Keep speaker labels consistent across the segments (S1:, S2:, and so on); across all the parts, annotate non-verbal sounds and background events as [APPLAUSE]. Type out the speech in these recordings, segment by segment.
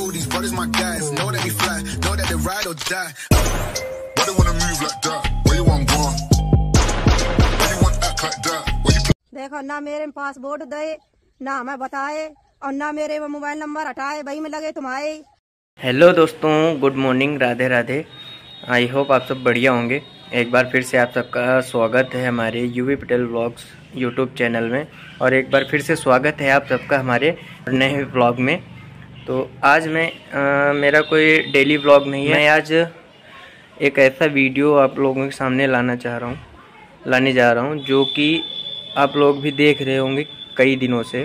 S1: know these brothers my guys. Know that we fly, know that they ride or die. Why they wanna move like that? Where you want gone? Why you want act like that? देखो ना मेरे passport दे ना हमें बताए और ना मेरे mobile number हटाए वही में लगे तुम आए हेलो दोस्तों good morning Radhe Radhe I hope आप सब बढ़िया होंगे एक बार फिर से आप सबका स्वागत है हमारे Yuvi Patel blogs YouTube channel में और एक बार फिर से स्वागत है आप सबका हमारे नए ब्लॉग में तो आज मैं आ, मेरा कोई डेली ब्लॉग नहीं है मैं आज एक ऐसा वीडियो आप लोगों के सामने लाना चाह रहा हूँ लाने जा रहा हूँ जो कि आप लोग भी देख रहे होंगे कई दिनों से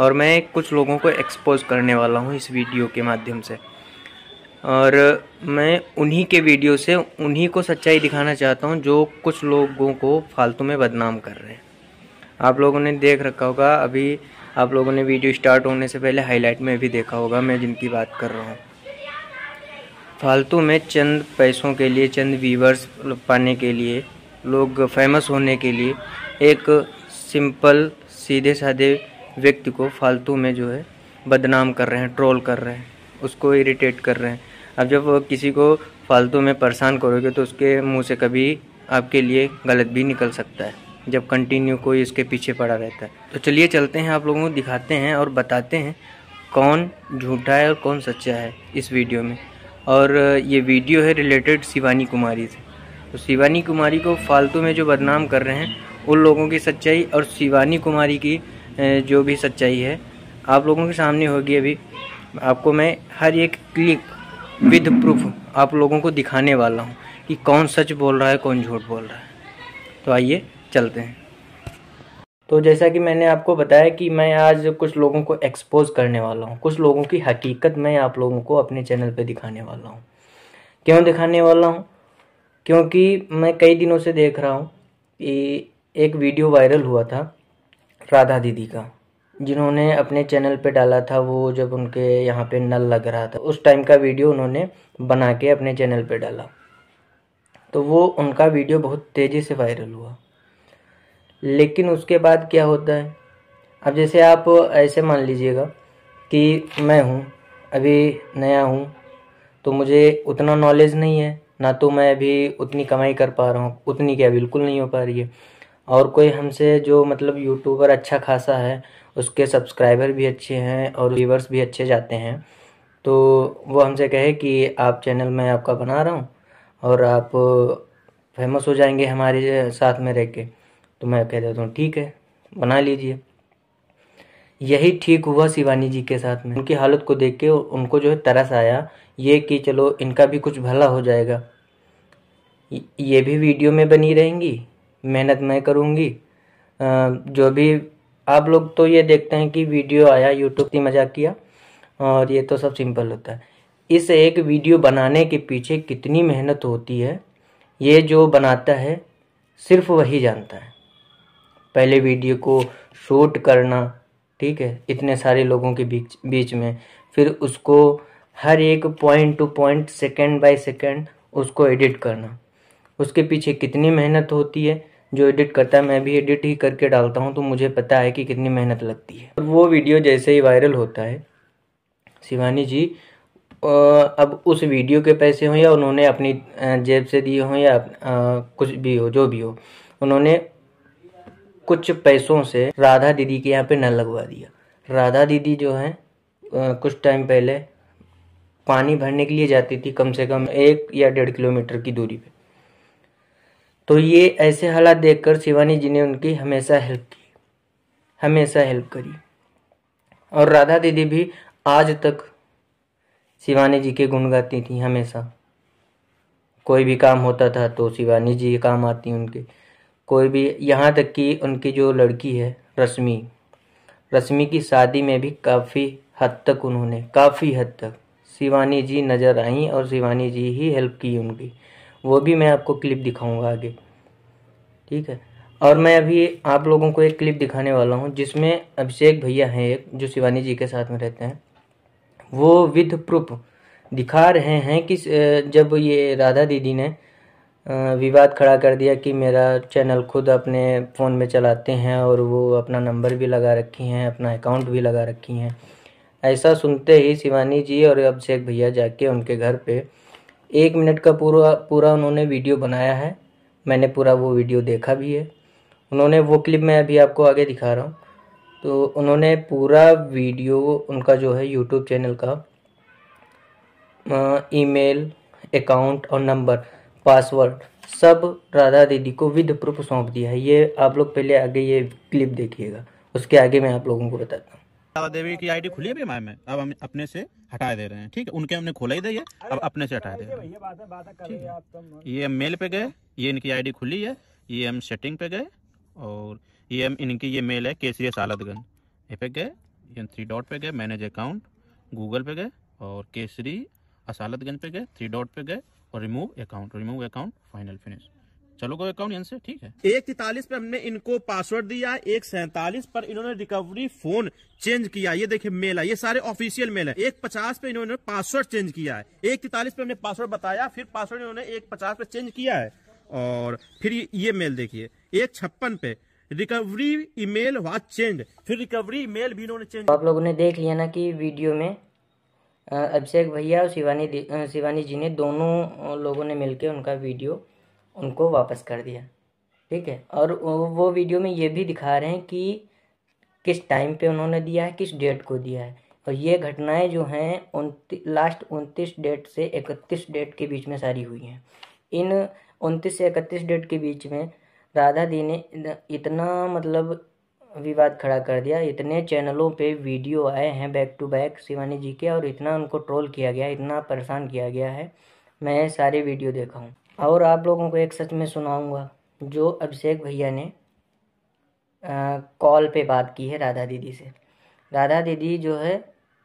S1: और मैं कुछ लोगों को एक्सपोज करने वाला हूँ इस वीडियो के माध्यम से और मैं उन्हीं के वीडियो से उन्हीं को सच्चाई दिखाना चाहता हूँ जो कुछ लोगों को फालतू में बदनाम कर रहे हैं आप लोगों ने देख रखा होगा अभी आप लोगों ने वीडियो स्टार्ट होने से पहले हाईलाइट में भी देखा होगा मैं जिनकी बात कर रहा हूँ फालतू में चंद पैसों के लिए चंद व्यूवर्स पाने के लिए लोग फेमस होने के लिए एक सिंपल सीधे साधे व्यक्ति को फालतू में जो है बदनाम कर रहे हैं ट्रोल कर रहे हैं उसको इरिटेट कर रहे हैं अब जब किसी को फालतू में परेशान करोगे तो उसके मुंह से कभी आपके लिए गलत भी निकल सकता है जब कंटिन्यू कोई इसके पीछे पड़ा रहता है तो चलिए चलते हैं आप लोगों को दिखाते हैं और बताते हैं कौन झूठा है और कौन सच्चा है इस वीडियो में और ये वीडियो है रिलेटेड शिवानी कुमारी से तो शिवानी कुमारी को फालतू में जो बदनाम कर रहे हैं उन लोगों की सच्चाई और शिवानी कुमारी की जो भी सच्चाई है आप लोगों के सामने होगी अभी आपको मैं हर एक क्लिप विद प्रूफ आप लोगों को दिखाने वाला हूँ कि कौन सच बोल रहा है कौन झूठ बोल रहा है तो आइए चलते हैं तो जैसा कि मैंने आपको बताया कि मैं आज कुछ लोगों को एक्सपोज करने वाला हूँ कुछ लोगों की हकीकत मैं आप लोगों को अपने चैनल पर दिखाने वाला हूँ क्यों दिखाने वाला हूँ क्योंकि मैं कई दिनों से देख रहा हूँ कि एक वीडियो वायरल हुआ था राधा दीदी का जिन्होंने अपने चैनल पे डाला था वो जब उनके यहाँ पे नल लग रहा था उस टाइम का वीडियो उन्होंने बना के अपने चैनल पे डाला तो वो उनका वीडियो बहुत तेज़ी से वायरल हुआ लेकिन उसके बाद क्या होता है अब जैसे आप ऐसे मान लीजिएगा कि मैं हूँ अभी नया हूँ तो मुझे उतना नॉलेज नहीं है ना तो मैं अभी उतनी कमाई कर पा रहा हूँ उतनी क्या बिल्कुल नहीं हो पा रही है और कोई हमसे जो मतलब यूट्यूबर अच्छा खासा है उसके सब्सक्राइबर भी अच्छे हैं और व्यूवर्स भी अच्छे जाते हैं तो वो हमसे कहे कि आप चैनल मैं आपका बना रहा हूँ और आप फेमस हो जाएंगे हमारे साथ में रह के तो मैं कह देता हूँ ठीक है बना लीजिए यही ठीक हुआ शिवानी जी के साथ में उनकी हालत को देख के उनको जो है तरस आया ये कि चलो इनका भी कुछ भला हो जाएगा ये भी वीडियो में बनी रहेंगी मेहनत मैं करूँगी जो भी आप लोग तो ये देखते हैं कि वीडियो आया यूट्यूब की मजाक किया और ये तो सब सिंपल होता है इस एक वीडियो बनाने के पीछे कितनी मेहनत होती है ये जो बनाता है सिर्फ वही जानता है पहले वीडियो को शूट करना ठीक है इतने सारे लोगों के बीच बीच में फिर उसको हर एक point to point second by second उसको एडिट करना उसके पीछे कितनी मेहनत होती है जो एडिट करता है मैं भी एडिट ही करके डालता हूँ तो मुझे पता है कि कितनी मेहनत लगती है और वो वीडियो जैसे ही वायरल होता है शिवानी जी अब उस वीडियो के पैसे हों या उन्होंने अपनी जेब से दिए हों या कुछ भी हो जो भी हो उन्होंने कुछ पैसों से राधा दीदी के यहाँ पे नल लगवा दिया राधा दीदी जो है कुछ टाइम पहले पानी भरने के लिए जाती थी कम से कम एक या डेढ़ किलोमीटर की दूरी पे तो ये ऐसे हालात देखकर शिवानी जी ने उनकी हमेशा हेल्प की हमेशा हेल्प करी और राधा दीदी भी आज तक शिवानी जी के गुण गाती थी हमेशा कोई भी काम होता था तो शिवानी जी काम आती उनके कोई भी यहाँ तक कि उनकी जो लड़की है रश्मि रश्मि की शादी में भी काफ़ी हद तक उन्होंने काफ़ी हद तक शिवानी जी नज़र आई और शिवानी जी ही हेल्प की उनकी वो भी मैं आपको क्लिप दिखाऊंगा आगे ठीक है और मैं अभी आप लोगों को एक क्लिप दिखाने वाला हूँ जिसमें अभिषेक भैया हैं एक जो शिवानी जी के साथ में रहते हैं वो विथ प्रूफ दिखा रहे हैं कि जब ये राधा दीदी ने विवाद खड़ा कर दिया कि मेरा चैनल खुद अपने फ़ोन में चलाते हैं और वो अपना नंबर भी लगा रखी हैं अपना अकाउंट भी लगा रखी हैं ऐसा सुनते ही शिवानी जी और अभिषेक भैया जाके उनके घर पे एक मिनट का पूरा पूरा उन्होंने वीडियो बनाया है मैंने पूरा वो वीडियो देखा भी है उन्होंने वो क्लिप मैं अभी आपको आगे दिखा रहा हूँ तो उन्होंने पूरा वीडियो उनका जो है यूट्यूब चैनल का ईमेल अकाउंट और नंबर पासवर्ड सब राधा दीदी को विद प्रूफ सौंप दिया है ये आप लोग पहले आगे ये क्लिप देखिएगा उसके आगे मैं आप लोगों को बताता हूँ राधा देवी की आईडी खुली है मैम अब हम अपने से हटा दे रहे हैं ठीक है उनके हमने खोला ही दिया अब अपने से हटा दे रहे हैं तो ये हम मेल पे गए ये इनकी आईडी खुली है ये हम सेटिंग पे गए और ये हम इनकी ये मेल है केसरिया सालतगंज ये पे गए ये थ्री डॉट पे गए मैनेज अकाउंट गूगल पे गए और केसरी असालतगंज पे गए थ्री डॉट पे गए और remove account remove account final finish चलो गो अकाउंट यहाँ से ठीक है एक तैतालीस पे हमने इनको पासवर्ड दिया एक सैतालीस पर इन्होंने रिकवरी फोन चेंज किया ये देखिए मेल है ये सारे ऑफिशियल मेल है एक पचास पे इन्होंने पासवर्ड चेंज किया है एक तैतालीस पे हमने पासवर्ड बताया फिर पासवर्ड इन्होंने एक पचास पे चेंज किया है और फिर ये मेल देखिए एक छप्पन पे रिकवरी ईमेल वाज चेंज फिर रिकवरी ईमेल भी इन्होंने चेंज आप लोगों ने देख लिया ना कि वीडियो में अभिषेक भैया और शिवानी शिवानी जी ने दोनों लोगों ने मिलकर उनका वीडियो उनको वापस कर दिया ठीक है और वो वीडियो में ये भी दिखा रहे हैं कि किस टाइम पे उन्होंने दिया है किस डेट को दिया है और ये घटनाएं जो हैं उन लास्ट उनतीस डेट से इकतीस डेट के बीच में सारी हुई हैं इन उनतीस से इकतीस डेट के बीच में राधा दी ने इतना मतलब विवाद खड़ा कर दिया इतने चैनलों पे वीडियो आए हैं back to back Shivani ji के और इतना उनको ट्रोल किया गया इतना परेशान किया गया है मैं सारे वीडियो देखा हूँ और आप लोगों को एक सच में सुनाऊँगा जो अभिषेक भैया ने कॉल पे बात की है राधा दीदी से राधा दीदी जो है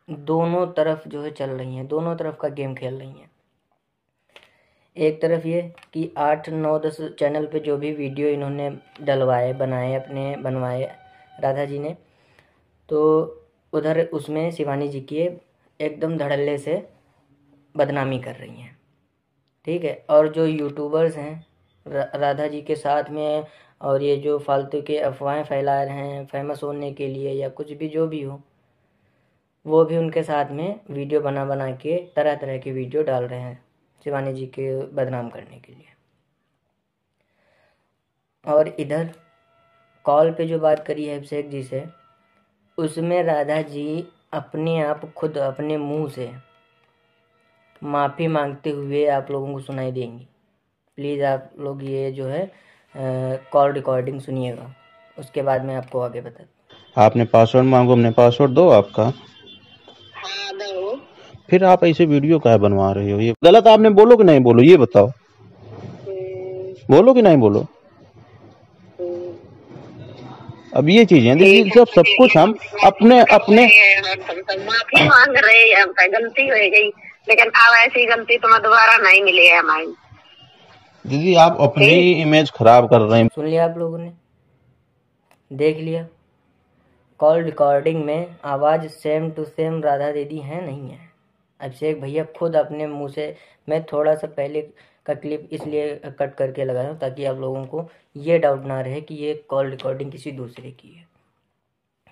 S1: दोनों तरफ जो है चल रही हैं दोनों तरफ का गेम खेल रही हैं एक तरफ ये कि आठ नौ दस चैनल पे जो भी वीडियो इन्होंने डलवाए बनाए अपने बनवाए राधा जी ने तो उधर उसमें शिवानी जी की एकदम धड़ल्ले से बदनामी कर रही हैं ठीक है और जो यूट्यूबर्स हैं राधा जी के साथ में और ये जो फालतू के अफवाहें फैला रहे हैं फेमस होने के लिए या कुछ भी जो भी हो वो भी उनके साथ में वीडियो बना बना के तरह तरह की वीडियो डाल रहे हैं शिवानी जी के बदनाम करने के लिए और इधर कॉल पे जो बात करी है अभिषेक जी से उसमें राधा जी अपने आप खुद अपने मुंह से माफ़ी मांगते हुए आप लोगों को सुनाई देंगी प्लीज़ आप लोग ये जो है कॉल रिकॉर्डिंग सुनिएगा उसके बाद मैं आपको आगे बता आपने पासवर्ड मांगो हमने पासवर्ड दो आपका हाँ, फिर आप ऐसे वीडियो का बनवा रहे हो ये गलत आपने बोलो कि नहीं बोलो ये बताओ हम्म। बोलो कि नहीं बोलो अब ये चीजें देखिए सब सब कुछ हम अपने अपने माफी मांग रहे हैं गलती हो गई लेकिन अब ऐसी गलती तुम्हें तो दोबारा नहीं मिली है हमारी दीदी आप अपनी इमेज खराब कर रहे हैं सुन लिया आप लोगों ने देख लिया कॉल रिकॉर्डिंग में आवाज़ सेम टू सेम राधा दीदी है नहीं है अभिषेक भैया खुद अपने मुंह से मैं थोड़ा सा पहले का क्लिप इसलिए कट करके लगाया हूँ ताकि आप लोगों को ये डाउट ना रहे कि ये कॉल रिकॉर्डिंग किसी दूसरे की है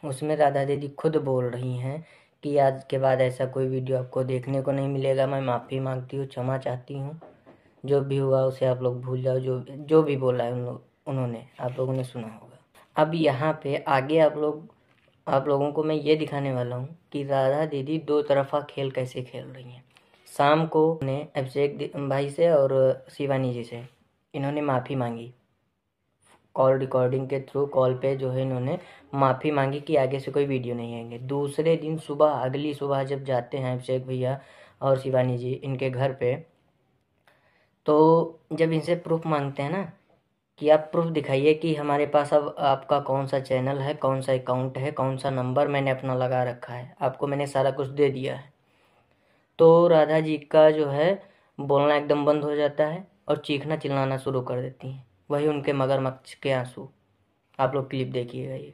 S1: उसमें राधा दीदी खुद बोल रही हैं कि आज के बाद ऐसा कोई वीडियो आपको देखने को नहीं मिलेगा मैं माफ़ी मांगती हूँ क्षमा चाहती हूँ जो भी हुआ उसे आप लोग भूल जाओ जो जो भी बोला है उन लोग उन्होंने आप लोगों ने सुना होगा अब यहाँ पे आगे आप लोग आप लोगों को मैं ये दिखाने वाला हूँ कि राधा दीदी दो तरफा खेल कैसे खेल रही हैं शाम को ने अभिषेक भाई से और शिवानी जी से इन्होंने माफ़ी मांगी कॉल रिकॉर्डिंग के थ्रू कॉल पे जो है इन्होंने माफ़ी मांगी कि आगे से कोई वीडियो नहीं आएंगे दूसरे दिन सुबह अगली सुबह जब जाते हैं अभिषेक भैया और शिवानी जी इनके घर पे तो जब इनसे प्रूफ मांगते हैं ना कि आप प्रूफ दिखाइए कि हमारे पास अब आपका कौन सा चैनल है कौन सा अकाउंट है कौन सा नंबर मैंने अपना लगा रखा है आपको मैंने सारा कुछ दे दिया है तो राधा जी का जो है बोलना एकदम बंद हो जाता है और चीखना चिल्लाना शुरू कर देती हैं वही उनके मगरमच्छ के आंसू आप लोग क्लिप देखिएगा ये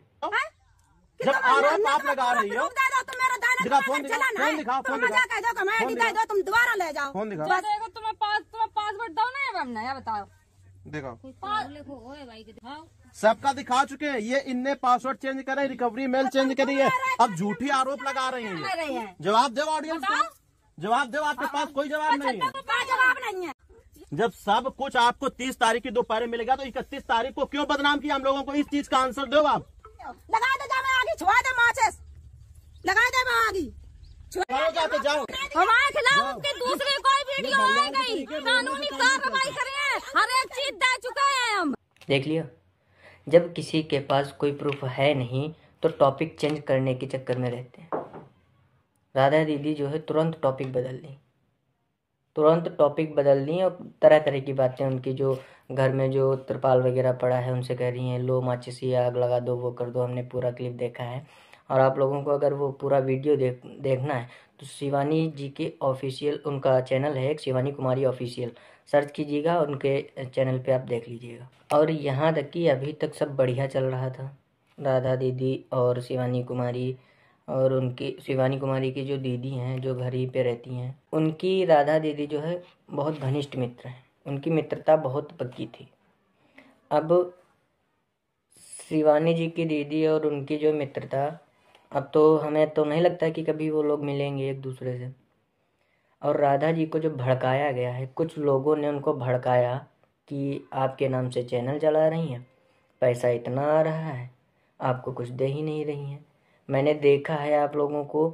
S1: जब आरोप आप लगा रही हो दिखा फोन दिखा फोन दिखा फोन दिखा मैं दो तुम दोबारा ले जाओ फोन दिखा देखो तुम्हें पास तुम्हें पासवर्ड दो ना बताओ देखो सबका दिखा चुके हैं ये इनने पासवर्ड चेंज करे रिकवरी मेल चेंज करी है अब झूठी आरोप लगा रही है जवाब दो ऑडियंस जवाब दो आपके हाँ। पास कोई जवाब अच्छा, नहीं है तो जवाब नहीं है जब सब कुछ आपको तीस तारीख की दोपहर मिलेगा तो इकतीस तारीख को क्यों बदनाम किया हम लोगों को इस चीज का आंसर दो आप लगा दो आगे छुआ दे माचिस लगा दे आगे जाओ हमारे खिलाफ उसके दूसरे कोई वीडियो आ गई कानूनी कार्रवाई हर एक चीज दे चुके हैं हम देख लिया जब किसी के पास कोई प्रूफ है नहीं तो टॉपिक चेंज करने के चक्कर में रहते हैं राधा दीदी जो है तुरंत टॉपिक बदल ली तुरंत टॉपिक बदल दी और तरह तरह की बातें उनकी जो घर में जो तिरपाल वगैरह पड़ा है उनसे कह रही हैं लो माचिस ये आग लगा दो वो कर दो हमने पूरा क्लिप देखा है और आप लोगों को अगर वो पूरा वीडियो देख देखना है तो शिवानी जी के ऑफिशियल उनका चैनल है एक शिवानी कुमारी ऑफिशियल सर्च कीजिएगा उनके चैनल पे आप देख लीजिएगा और यहाँ तक कि अभी तक सब बढ़िया चल रहा था राधा दीदी और शिवानी कुमारी और उनकी शिवानी कुमारी की जो दीदी हैं जो घर ही पे रहती हैं उनकी राधा दीदी जो है बहुत घनिष्ठ मित्र हैं उनकी मित्रता बहुत पक्की थी अब शिवानी जी की दीदी और उनकी जो मित्रता अब तो हमें तो नहीं लगता कि कभी वो लोग मिलेंगे एक दूसरे से और राधा जी को जो भड़काया गया है कुछ लोगों ने उनको भड़काया कि आपके नाम से चैनल चला रही हैं पैसा इतना आ रहा है आपको कुछ दे ही नहीं रही हैं मैंने देखा है आप लोगों को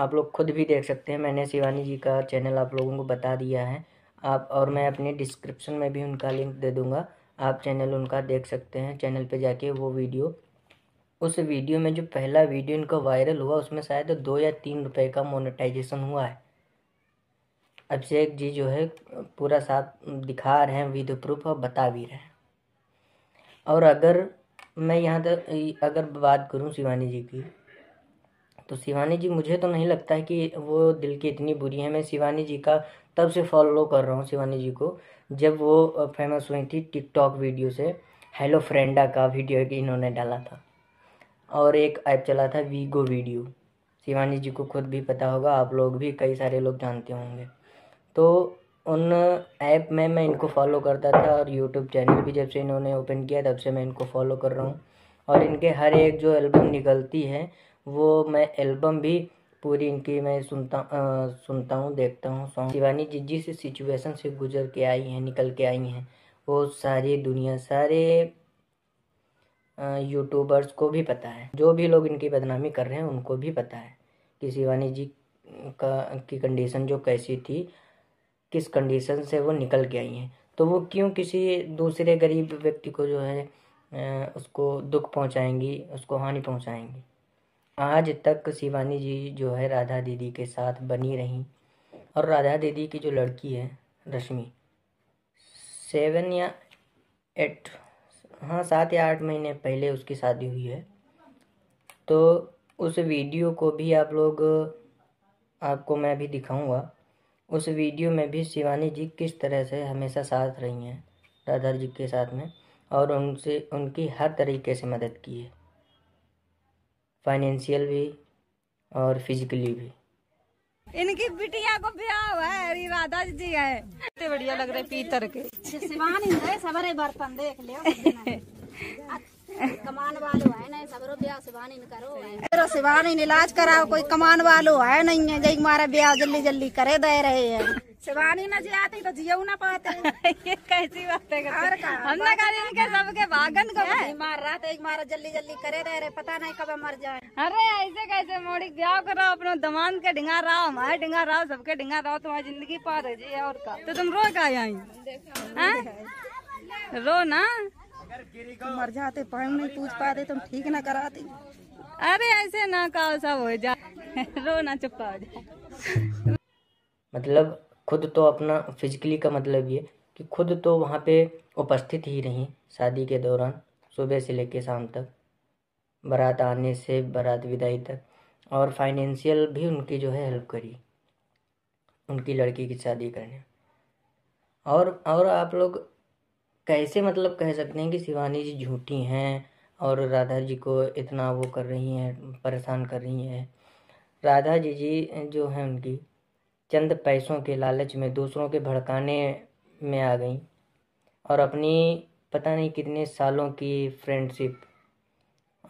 S1: आप लोग खुद भी देख सकते हैं मैंने शिवानी जी का चैनल आप लोगों को बता दिया है आप और मैं अपने डिस्क्रिप्शन में भी उनका लिंक दे दूँगा आप चैनल उनका देख सकते हैं चैनल पे जाके वो वीडियो उस वीडियो में जो पहला वीडियो इनका वायरल हुआ उसमें शायद दो या तीन रुपए का मोनेटाइजेशन हुआ है अभिषेक जी जो है पूरा साथ दिखा रहे हैं विद प्रूफ और बता भी रहे हैं और अगर मैं यहाँ तक अगर बात करूँ शिवानी जी की तो शिवानी जी मुझे तो नहीं लगता है कि वो दिल की इतनी बुरी है मैं शिवानी जी का तब से फॉलो कर रहा हूँ शिवानी जी को जब वो फेमस हुई थी टिकटॉक वीडियो से हेलो फ्रेंडा का वीडियो इन्होंने डाला था और एक ऐप चला था वीगो वीडियो शिवानी जी को खुद भी पता होगा आप लोग भी कई सारे लोग जानते होंगे तो उन ऐप में मैं इनको फॉलो करता था और यूट्यूब चैनल भी जब से इन्होंने ओपन किया तब से मैं इनको फॉलो कर रहा हूँ और इनके हर एक जो एल्बम निकलती है वो मैं एल्बम भी पूरी इनकी मैं सुनता आ, सुनता हूँ देखता हूँ सॉन्ग शिवानी जी जिस सिचुएशन से गुजर के आई हैं निकल के आई हैं वो सारी दुनिया सारे यूट्यूबर्स को भी पता है जो भी लोग इनकी बदनामी कर रहे हैं उनको भी पता है कि शिवानी जी का की कंडीशन जो कैसी थी किस कंडीशन से वो निकल के आई हैं तो वो क्यों किसी दूसरे गरीब व्यक्ति को जो है उसको दुख पहुंचाएंगी उसको हानि पहुंचाएंगी आज तक शिवानी जी जो है राधा दीदी के साथ बनी रहीं और राधा दीदी की जो लड़की है रश्मि सेवन या एट हाँ सात या आठ महीने पहले उसकी शादी हुई है तो उस वीडियो को भी आप लोग आपको मैं भी दिखाऊंगा उस वीडियो में भी शिवानी जी किस तरह से हमेशा साथ रही हैं राधा जी के साथ में और उनसे उनकी हर तरीके से मदद की है फाइनेंशियल भी और फिजिकली भी इनकी बिटिया को ब्याह है राधा जी है इतने बढ़िया लग रहे पीतर के शिवानी सवरे बर्तन देख लियो [LAUGHS] करो सबरो सिवानी इलाज कराओ कोई कमान वालो है नहीं है जय मारा ब्याह जल्दी जल्दी करे दे रहे है शिवानी न जी आती तो जियो ना पाते [LAUGHS] ये कैसी बात है और हमने करी सबके भागन को मार रहा था एक मारा जल्दी जल्दी करे दे रहे पता नहीं कब मर जाए अरे ऐसे कैसे मोड़ी ब्याह करो अपने दमान के ढिंगा रहा हमारे ढिंगा रहा सबके ढिंगा रहा तुम्हारी जिंदगी पा रहे जी और का तो तुम रो का आई हाँ? रो ना तुम मर जाते पाए नहीं पूछ पाते तुम ठीक ना कराती अरे ऐसे ना का सब हो जा रो ना चुपका हो जा मतलब खुद तो अपना फिजिकली का मतलब ये कि खुद तो वहाँ पे उपस्थित ही रही शादी के दौरान सुबह से लेके शाम तक बारात आने से बारात विदाई तक और फाइनेंशियल भी उनकी जो है हेल्प करी उनकी लड़की की शादी करने और और आप लोग कैसे मतलब कह सकते हैं कि शिवानी जी झूठी हैं और राधा जी को इतना वो कर रही हैं परेशान कर रही हैं राधा जी जी जो हैं उनकी चंद पैसों के लालच में दूसरों के भड़काने में आ गई और अपनी पता नहीं कितने सालों की फ्रेंडशिप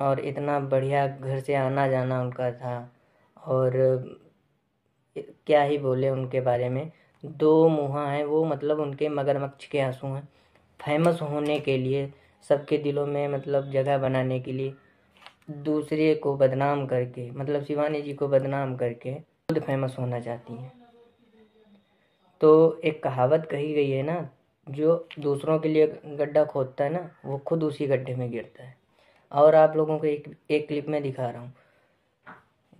S1: और इतना बढ़िया घर से आना जाना उनका था और क्या ही बोले उनके बारे में दो मुँह हैं वो मतलब उनके मगरमच्छ के आंसू हैं फेमस होने के लिए सबके दिलों में मतलब जगह बनाने के लिए दूसरे को बदनाम करके मतलब शिवानी जी को बदनाम करके खुद फेमस होना चाहती हैं तो एक कहावत कही गई है ना जो दूसरों के लिए गड्ढा खोदता है ना वो खुद उसी गड्ढे में गिरता है और आप लोगों को एक एक क्लिप में दिखा रहा हूँ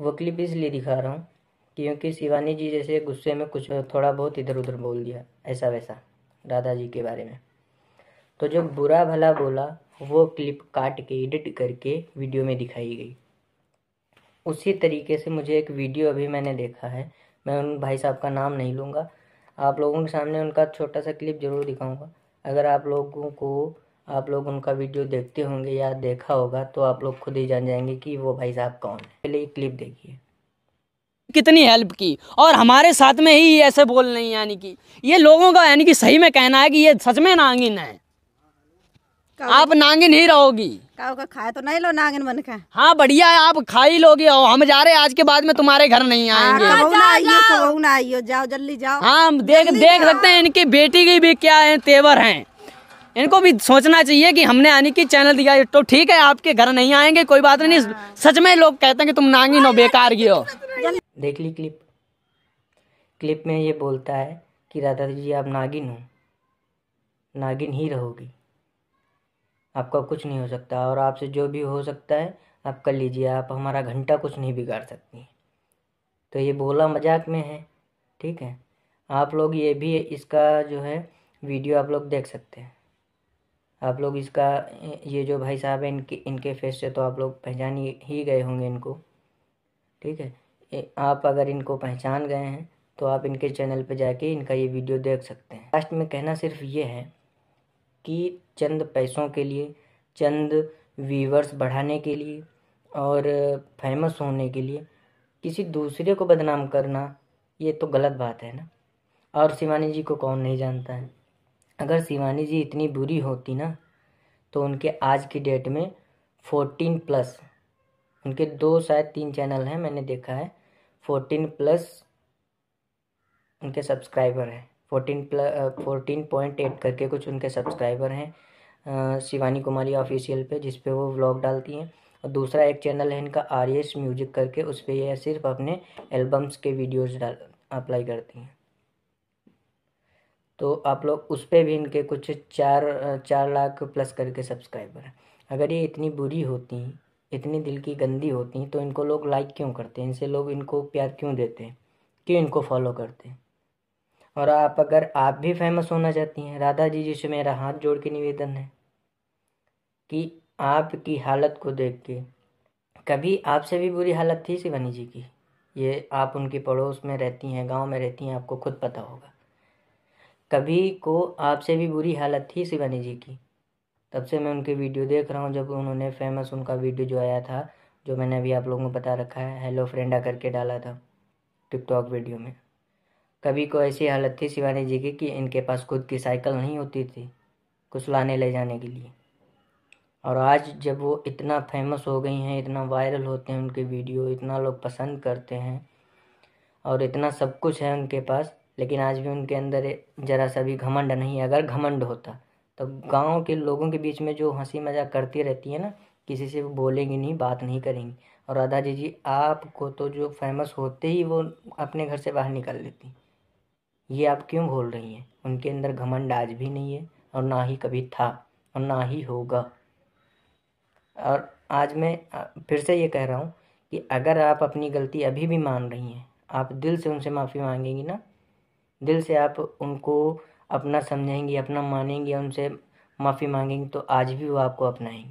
S1: वो क्लिप इसलिए दिखा रहा हूँ क्योंकि शिवानी जी जैसे गुस्से में कुछ थोड़ा बहुत इधर उधर बोल दिया ऐसा वैसा राधा जी के बारे में तो जो बुरा भला बोला वो क्लिप काट के एडिट करके वीडियो में दिखाई गई उसी तरीके से मुझे एक वीडियो अभी मैंने देखा है मैं उन भाई साहब का नाम नहीं लूँगा आप लोगों के सामने उनका छोटा सा क्लिप ज़रूर दिखाऊँगा अगर आप लोगों को आप लोग उनका वीडियो देखते होंगे या देखा होगा तो आप लोग खुद ही जान जाएंगे कि वो भाई साहब कौन है पहले ये क्लिप देखिए कितनी हेल्प की और हमारे साथ में ही ऐसे बोल नहीं यानी कि ये लोगों का यानी कि सही में कहना है कि ये सच में नांगिन है आप नांगिन ही रहोगी खाए तो नहीं लो नागिन बन के हाँ बढ़िया है आप खाई ही लोगे और हम जा रहे हैं आज के बाद में तुम्हारे घर नहीं हाँ, आएंगे आइयो ना जाओ जल्दी जाओ हाँ देख देख सकते हैं इनकी बेटी की भी क्या है तेवर है इनको भी सोचना चाहिए कि हमने आने की चैनल दिया तो ठीक है आपके घर नहीं आएंगे कोई बात नहीं हाँ। सच में लोग कहते हैं कि तुम नांगी नो बेकार की हो देख ली क्लिप क्लिप में ये बोलता है कि राधा जी आप नागिन हो नागिन ही रहोगी आपका कुछ नहीं हो सकता और आपसे जो भी हो सकता है आप कर लीजिए आप हमारा घंटा कुछ नहीं बिगाड़ सकती तो ये बोला मजाक में है ठीक है आप लोग ये भी इसका जो है वीडियो आप लोग देख सकते हैं आप लोग इसका ये जो भाई साहब हैं इनके इनके फेस से तो आप लोग पहचान ही गए होंगे इनको ठीक है आप अगर इनको पहचान गए हैं तो आप इनके चैनल पर जाके इनका ये वीडियो देख सकते हैं लास्ट में कहना सिर्फ ये है कि चंद पैसों के लिए चंद व्यूवर्स बढ़ाने के लिए और फेमस होने के लिए किसी दूसरे को बदनाम करना ये तो गलत बात है ना और शिवानी जी को कौन नहीं जानता है अगर शिवानी जी इतनी बुरी होती ना तो उनके आज की डेट में फोर्टीन प्लस उनके दो शायद तीन चैनल हैं मैंने देखा है फोर्टीन प्लस उनके सब्सक्राइबर हैं fourteen plus fourteen point eight करके कुछ उनके सब्सक्राइबर हैं शिवानी कुमारी ऑफिशियल पे जिस पे वो व्लॉग डालती हैं और दूसरा एक चैनल है इनका आर एस म्यूजिक करके उस पर यह सिर्फ अपने एल्बम्स के वीडियोज डाल अप्लाई करती हैं तो आप लोग उस पर भी इनके कुछ चार चार लाख प्लस करके सब्सक्राइबर हैं अगर ये इतनी बुरी होती इतनी दिल की गंदी होती तो इनको लोग लाइक क्यों करते हैं इनसे लोग इनको प्यार क्यों देते हैं क्यों इनको फॉलो करते हैं और आप अगर आप भी फेमस होना चाहती हैं राधा जी जी से मेरा हाथ जोड़ के निवेदन है कि आपकी हालत को देख के कभी आपसे भी बुरी हालत थी शिवानी जी की ये आप उनके पड़ोस में रहती हैं गांव में रहती हैं आपको खुद पता होगा कभी को आपसे भी बुरी हालत थी शिवानी जी की तब से मैं उनके वीडियो देख रहा हूँ जब उन्होंने फेमस उनका वीडियो जो आया था जो मैंने अभी आप लोगों को बता रखा है हेलो फ्रेंडा करके डाला था टिकटॉक वीडियो में कभी को ऐसी हालत थी शिवानी जी की कि इनके पास खुद की साइकिल नहीं होती थी कुछ लाने ले जाने के लिए और आज जब वो इतना फेमस हो गई हैं इतना वायरल होते हैं उनके वीडियो इतना लोग पसंद करते हैं और इतना सब कुछ है उनके पास लेकिन आज भी उनके अंदर ज़रा सा भी घमंड नहीं अगर घमंड होता तो गाँव के लोगों के बीच में जो हंसी मजाक करती रहती है ना किसी से वो बोलेंगी नहीं बात नहीं करेंगी और राधा जी जी आपको तो जो फेमस होते ही वो अपने घर से बाहर निकल लेती ये आप क्यों बोल रही हैं उनके अंदर घमंड आज भी नहीं है और ना ही कभी था और ना ही होगा और आज मैं फिर से ये कह रहा हूँ कि अगर आप अपनी गलती अभी भी मान रही हैं आप दिल से उनसे माफ़ी मांगेंगी ना दिल से आप उनको अपना समझेंगी अपना मानेंगी उनसे माफ़ी मांगेंगी तो आज भी वो आपको अपनाएंगी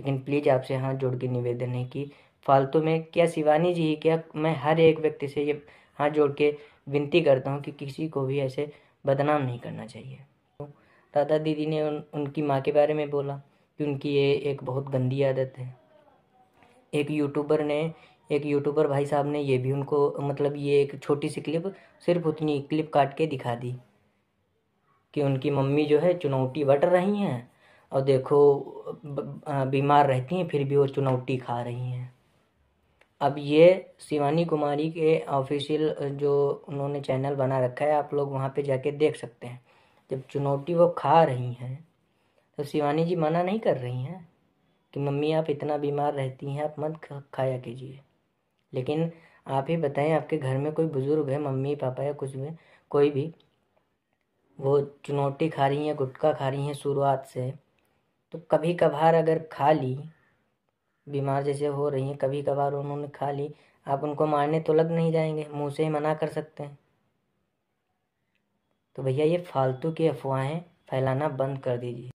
S1: लेकिन प्लीज़ आपसे हाथ जोड़ के निवेदन है कि फालतू में क्या शिवानी जी क्या मैं हर एक व्यक्ति से ये हाथ जोड़ के विनती करता हूँ कि किसी को भी ऐसे बदनाम नहीं करना चाहिए दादा दीदी ने उन, उनकी माँ के बारे में बोला कि उनकी ये एक बहुत गंदी आदत है एक यूट्यूबर ने एक यूट्यूबर भाई साहब ने ये भी उनको मतलब ये एक छोटी सी क्लिप सिर्फ उतनी क्लिप काट के दिखा दी कि उनकी मम्मी जो है चुनौती बट रही हैं और देखो बीमार रहती हैं फिर भी वो चुनौती खा रही हैं अब ये शिवानी कुमारी के ऑफिशियल जो उन्होंने चैनल बना रखा है आप लोग वहाँ पे जाके देख सकते हैं जब चुनौती वो खा रही हैं तो शिवानी जी मना नहीं कर रही हैं कि मम्मी आप इतना बीमार रहती हैं आप मत खाया कीजिए लेकिन आप ही बताएं आपके घर में कोई बुज़ुर्ग है मम्मी पापा या कुछ भी कोई भी वो चुनौती खा रही हैं गुटखा खा रही हैं शुरुआत से तो कभी कभार अगर खा ली बीमार जैसे हो रही हैं कभी कभार उन्होंने खा ली आप उनको मारने तो लग नहीं जाएंगे मुंह से ही मना कर सकते हैं तो भैया ये फालतू की अफवाहें फैलाना बंद कर दीजिए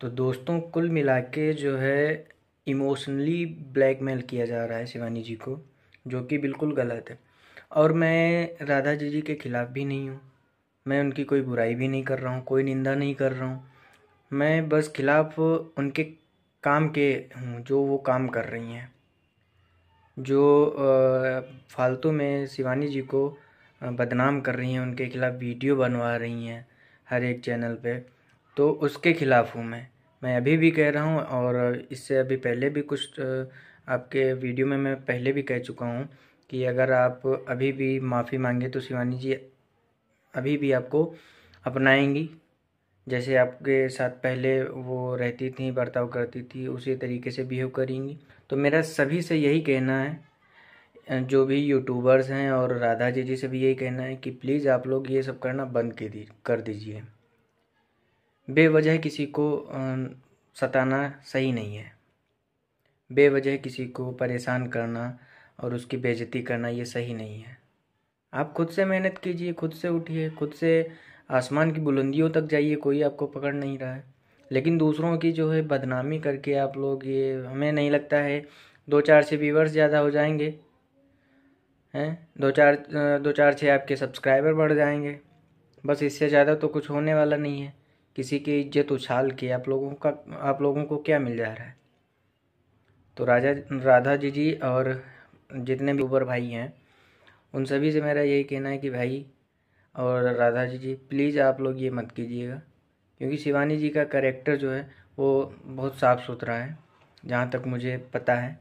S1: तो दोस्तों कुल मिला के जो है इमोशनली ब्लैकमेल किया जा रहा है शिवानी जी को जो कि बिल्कुल गलत है और मैं राधा जी जी के ख़िलाफ़ भी नहीं हूँ मैं उनकी कोई बुराई भी नहीं कर रहा हूँ कोई निंदा नहीं कर रहा हूँ मैं बस खिलाफ़ उनके काम के हम्म, जो वो काम कर रही हैं जो फालतू में शिवानी जी को बदनाम कर रही हैं उनके खिलाफ़ वीडियो बनवा रही हैं हर एक चैनल पे तो उसके खिलाफ़ हूँ मैं मैं अभी भी कह रहा हूँ और इससे अभी पहले भी कुछ आपके वीडियो में मैं पहले भी कह चुका हूँ कि अगर आप अभी भी माफ़ी मांगे तो शिवानी जी अभी भी आपको अपनाएंगी जैसे आपके साथ पहले वो रहती थी बर्ताव करती थी उसी तरीके से बिहेव करेंगी तो मेरा सभी से यही कहना है जो भी यूट्यूबर्स हैं और राधा जी जी से भी यही कहना है कि प्लीज़ आप लोग ये सब करना बंद के दी कर दीजिए बेवजह किसी को सताना सही नहीं है बेवजह किसी को परेशान करना और उसकी बेजती करना ये सही नहीं है आप खुद से मेहनत कीजिए खुद से उठिए खुद से आसमान की बुलंदियों तक जाइए कोई आपको पकड़ नहीं रहा है लेकिन दूसरों की जो है बदनामी करके आप लोग ये हमें नहीं लगता है दो चार छः व्यूवर्स ज़्यादा हो जाएंगे हैं दो चार दो चार छः आपके सब्सक्राइबर बढ़ जाएंगे बस इससे ज़्यादा तो कुछ होने वाला नहीं है किसी की इज्जत उछाल के आप लोगों का आप लोगों को क्या मिल जा रहा है तो राजा राधा जी जी और जितने भी ऊबर भाई हैं उन सभी से मेरा यही कहना है कि भाई और राधा जी जी प्लीज़ आप लोग ये मत कीजिएगा क्योंकि शिवानी जी का करेक्टर जो है वो बहुत साफ़ सुथरा है जहाँ तक मुझे पता है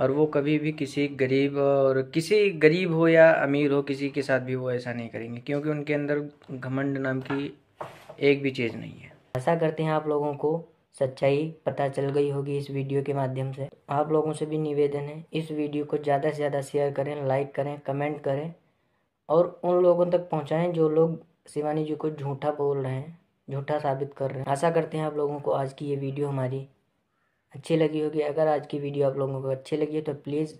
S1: और वो कभी भी किसी गरीब और किसी गरीब हो या अमीर हो किसी के साथ भी वो ऐसा नहीं करेंगे क्योंकि उनके अंदर घमंड नाम की एक भी चीज़ नहीं है ऐसा करते हैं आप लोगों को सच्चाई पता चल गई होगी इस वीडियो के माध्यम से आप लोगों से भी निवेदन है इस वीडियो को ज़्यादा से ज़्यादा शेयर करें लाइक करें कमेंट करें और उन लोगों तक पहुँचाएँ जो लोग शिवानी जी को झूठा बोल रहे हैं झूठा साबित कर रहे हैं आशा करते हैं आप लोगों को आज की ये वीडियो हमारी अच्छी लगी होगी अगर आज की वीडियो आप लोगों को अच्छी लगी है तो प्लीज़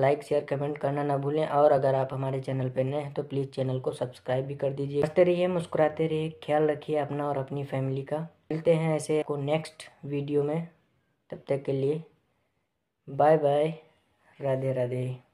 S1: लाइक शेयर कमेंट करना ना भूलें और अगर आप हमारे चैनल पर नए हैं तो प्लीज़ चैनल को सब्सक्राइब भी कर दीजिए हंसते रहिए मुस्कुराते रहिए ख्याल रखिए अपना और अपनी फैमिली का मिलते हैं ऐसे को नेक्स्ट वीडियो में तब तक के लिए बाय बाय राधे राधे